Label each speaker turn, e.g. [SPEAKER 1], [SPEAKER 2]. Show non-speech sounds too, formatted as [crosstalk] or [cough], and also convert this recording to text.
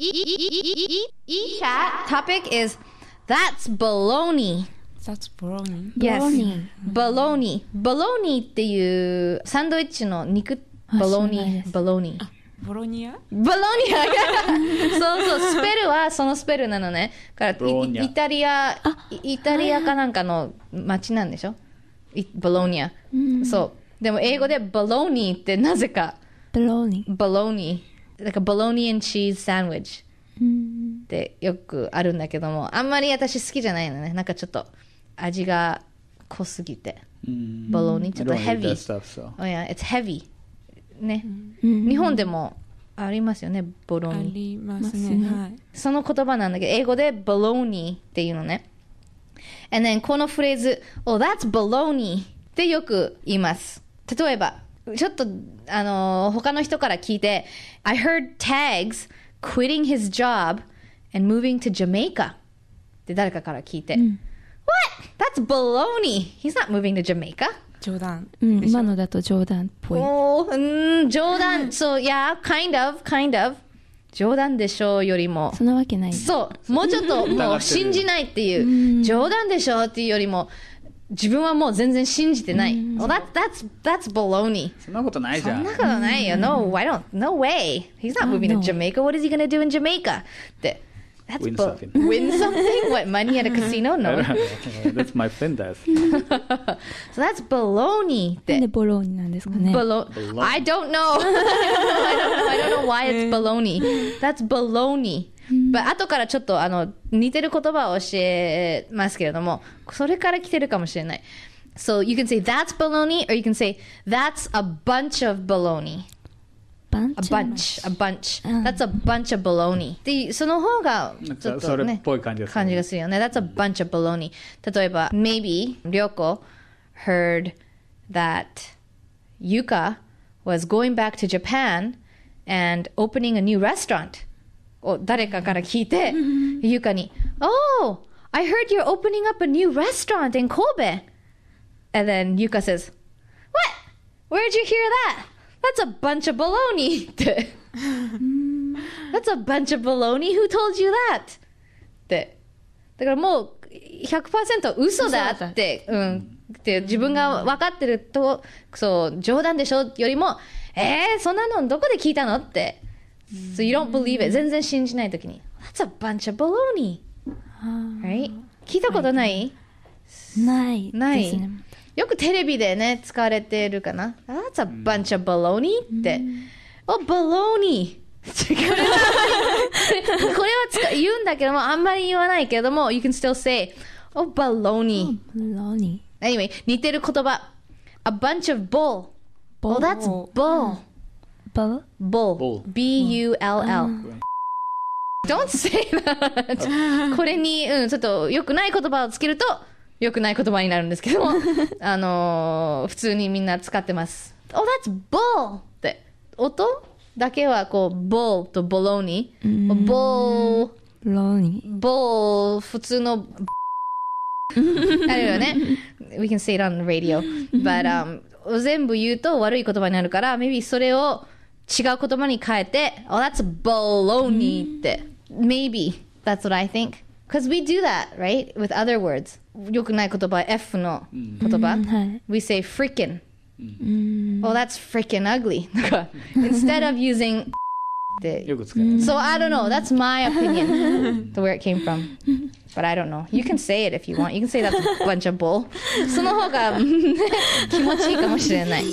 [SPEAKER 1] E-chat topic is That's baloney. That's baloney. Yes. Baloney. Baloney っていうサンドイッチの肉。バロニー。バロニー。ボロニアボロニアそうそう、スペルはそのスペルなのね。からイタリア、イタリアかなんかの町なんでしょボロニア。そう。でも英語でボロニーってなぜか。ボロニー。ボロニー。なんかボロニーチーズサンドイッチってよくあるんだけどもあんまり私好きじゃないのねなんかちょっと味が濃すぎてボロニーちょっとヘビー stuff, so. oh, yeah, it's heavy ね、日本でもありますよねボロニーありますね、はい、その言葉なんだけど英語でボロニーっていうのね And then このフレーズ Oh that's baloney ってよく言います例えばちょっと、あの、他の人から聞いて、I heard Tags quitting his job and moving to Jamaica って誰かから聞いて、うん、What? That's baloney! He's not moving to Jamaica! 冗談、うん、今のだと冗談っぽい。おうん、冗談、そう、いや、kind of, kind of. 冗談でしょうよりも。そんなわけない。そう、もうちょっともう信じないっていう、冗談でしょうっていうよりも、自分はもう全然信じてない。well, that, that's, that's baloney. そんなことないじゃん。そんなことないよ。No, I mm. don't, no way. He's not oh, moving to Jamaica. What is he going to do in Jamaica? って。That's win something. Win something? what, money at a casino? No. [laughs] that's my friend does. [laughs] so that's baloney. なんでボローニなんですかね Bolo- [laughs] I don't know. I, don't, I don't know why it's baloney. That's baloney. But まあ後からちょっとあの似てる言葉を教えますけれども、それから来てるかもしれない。So you can say that's baloney or you can say that's a bunch of baloney. Bunch a bunch, a bunch. Ah. That's a bunch of baloney. で、その方がちょっと、ね、それっぽい感じがする、ね、感じがするよね。That's a bunch of baloney. 例えば、maybe Ryoko heard that Yuka was going back to Japan and opening a new restaurant. を誰かから聞いて、ゆかに、Oh, I heard you're opening up a new restaurant in Kobe. And then y u says, What? Where'd you hear that? That's a bunch of baloney. That's a bunch of baloney. Who told you that? って。だからもう100%嘘だって、うん。って自分が分かってると、そう、冗談でしょよりも、えー、そんなのどこで聞いたのって。So you don't believe it. 全然信じないときに。That's a bunch of baloney. Right? 聞いたことない、ないない、よくテレビでね、使われてるかな。That's a bunch of baloney って。お、baloney! これは使言うんだけども、あんまり言わないけども、you can still say, お、baloney. a n y w a y 似てる言葉。A bunch of bull. bull. Oh, that's bull. Bull? Bull. B-U-L-L. Don't say that. これに、うん、ちょっと良くない言葉をつけると、良くない言葉になるんですけども、あのー、普通にみんな使ってます。Oh, that's bull! って、音だけはこう、bull と baloney。bull。baloney。bull。普通の、あるよね。We can say it on radio. But, um, 全部言うと悪い言葉になるから、maybe それを、違う言葉に変えて、oh, that's baloney って。Maybe. That's what I think. Because we do that, right? With other words. よくない言葉、F の言葉。We mm, say freaking. Mm. Oh, that's freaking ugly. [laughs] Instead of using So I don't know. That's my [laughs] opinion. to where it came from. But I don't know. You can say it if you want. You can say that's a bunch of bull. [laughs] その方が気持ちいいかもしれない。